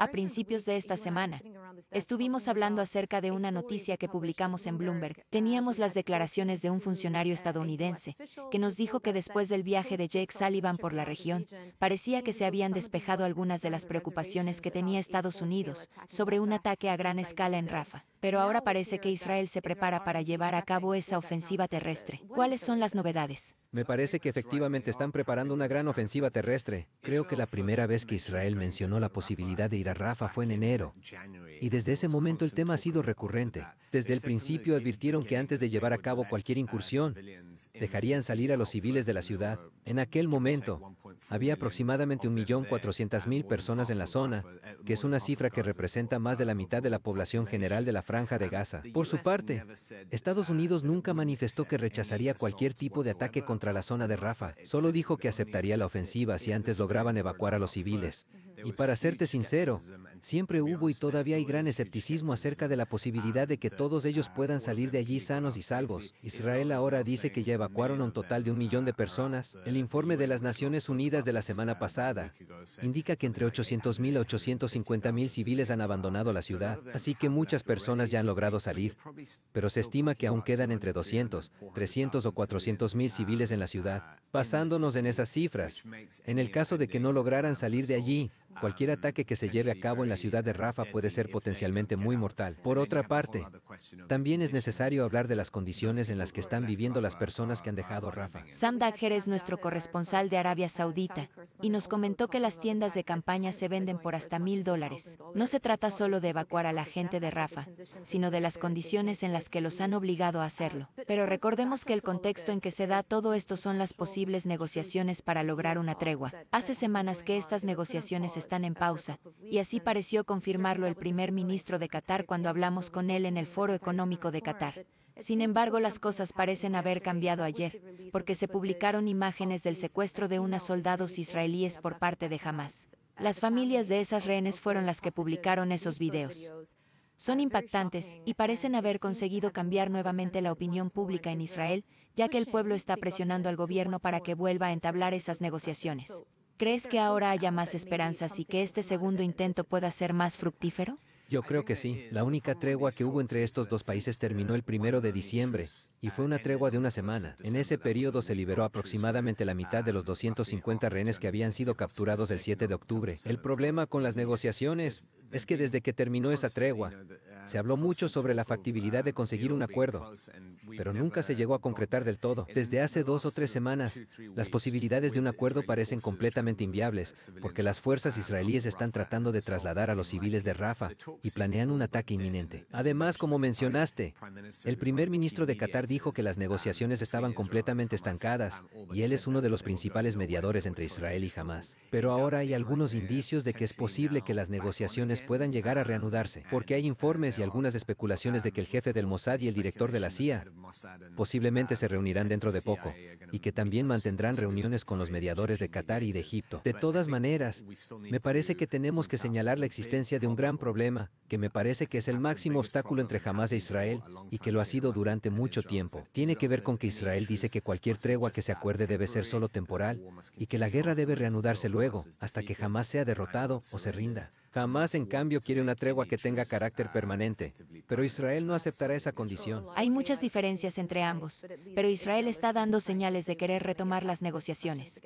A principios de esta semana, estuvimos hablando acerca de una noticia que publicamos en Bloomberg. Teníamos las declaraciones de un funcionario estadounidense que nos dijo que después del viaje de Jake Sullivan por la región, parecía que se habían despejado algunas de las preocupaciones que tenía Estados Unidos sobre un ataque a gran escala en Rafa pero ahora parece que Israel se prepara para llevar a cabo esa ofensiva terrestre. ¿Cuáles son las novedades? Me parece que efectivamente están preparando una gran ofensiva terrestre. Creo que la primera vez que Israel mencionó la posibilidad de ir a Rafa fue en enero. Y desde ese momento el tema ha sido recurrente. Desde el principio advirtieron que antes de llevar a cabo cualquier incursión, dejarían salir a los civiles de la ciudad. En aquel momento, había aproximadamente 1.400.000 personas en la zona, que es una cifra que representa más de la mitad de la población general de la franja de Gaza. Por su parte, Estados Unidos nunca manifestó que rechazaría cualquier tipo de ataque contra la zona de Rafa, solo dijo que aceptaría la ofensiva si antes lograban evacuar a los civiles. Mm-hmm. Y para serte sincero, siempre hubo y todavía hay gran escepticismo acerca de la posibilidad de que todos ellos puedan salir de allí sanos y salvos. Israel ahora dice que ya evacuaron a un total de un millón de personas. Uh, el informe de las Naciones Unidas de la semana uh, pasada indica que entre 800.000 a 850.000 civiles han abandonado la ciudad, así que muchas personas ya han logrado salir. Pero se estima que aún quedan entre 200, 300 o 400.000 civiles en la ciudad. Uh, basándonos en esas cifras, en el caso de que no lograran salir de allí, Cualquier um, ataque que se lleve a cabo en la ciudad de Rafa puede ser potencialmente muy mortal. Por otra parte, también es necesario hablar de las condiciones en las que están viviendo las personas que han dejado Rafa. Sam Dagher es nuestro corresponsal de Arabia Saudita y nos comentó que las tiendas de campaña se venden por hasta mil dólares. No se trata solo de evacuar a la gente de Rafa, sino de las condiciones en las que los han obligado a hacerlo. Pero recordemos que el contexto en que se da todo esto son las posibles negociaciones para lograr una tregua. Hace semanas que estas negociaciones están en pausa, y así pareció confirmarlo el primer ministro de Qatar cuando hablamos con él en el Foro Económico de Qatar. Sin embargo, las cosas parecen haber cambiado ayer, porque se publicaron imágenes del secuestro de unos soldados israelíes por parte de Hamas. Las familias de esas rehenes fueron las que publicaron esos videos. Son impactantes y parecen haber conseguido cambiar nuevamente la opinión pública en Israel, ya que el pueblo está presionando al gobierno para que vuelva a entablar esas negociaciones. ¿Crees que ahora haya más esperanzas y que este segundo intento pueda ser más fructífero? Yo creo que sí. La única tregua que hubo entre estos dos países terminó el primero de diciembre, y fue una tregua de una semana. En ese periodo se liberó aproximadamente la mitad de los 250 rehenes que habían sido capturados el 7 de octubre. El problema con las negociaciones, es que desde que terminó esa tregua, se habló mucho sobre la factibilidad de conseguir un acuerdo, pero nunca se llegó a concretar del todo. Desde hace dos o tres semanas, las posibilidades de un acuerdo parecen completamente inviables, porque las fuerzas israelíes están tratando de trasladar a los civiles de Rafa y planean un ataque inminente. Además, como mencionaste, el primer ministro de Qatar dijo que las negociaciones estaban completamente estancadas y él es uno de los principales mediadores entre Israel y Hamas. Pero ahora hay algunos indicios de que es posible que las negociaciones puedan llegar a reanudarse, porque hay informes y algunas especulaciones de que el jefe del Mossad y el director de la CIA posiblemente se reunirán dentro de poco, y que también mantendrán reuniones con los mediadores de Qatar y de Egipto. De todas maneras, me parece que tenemos que señalar la existencia de un gran problema, que me parece que es el máximo obstáculo entre Hamas e Israel, y que lo ha sido durante mucho tiempo. Tiene que ver con que Israel dice que cualquier tregua que se acuerde debe ser solo temporal, y que la guerra debe reanudarse luego, hasta que jamás sea derrotado o se rinda. Jamás en cambio quiere una tregua que tenga carácter permanente, pero Israel no aceptará esa condición. Hay muchas diferencias entre ambos, pero Israel está dando señales de querer retomar las negociaciones.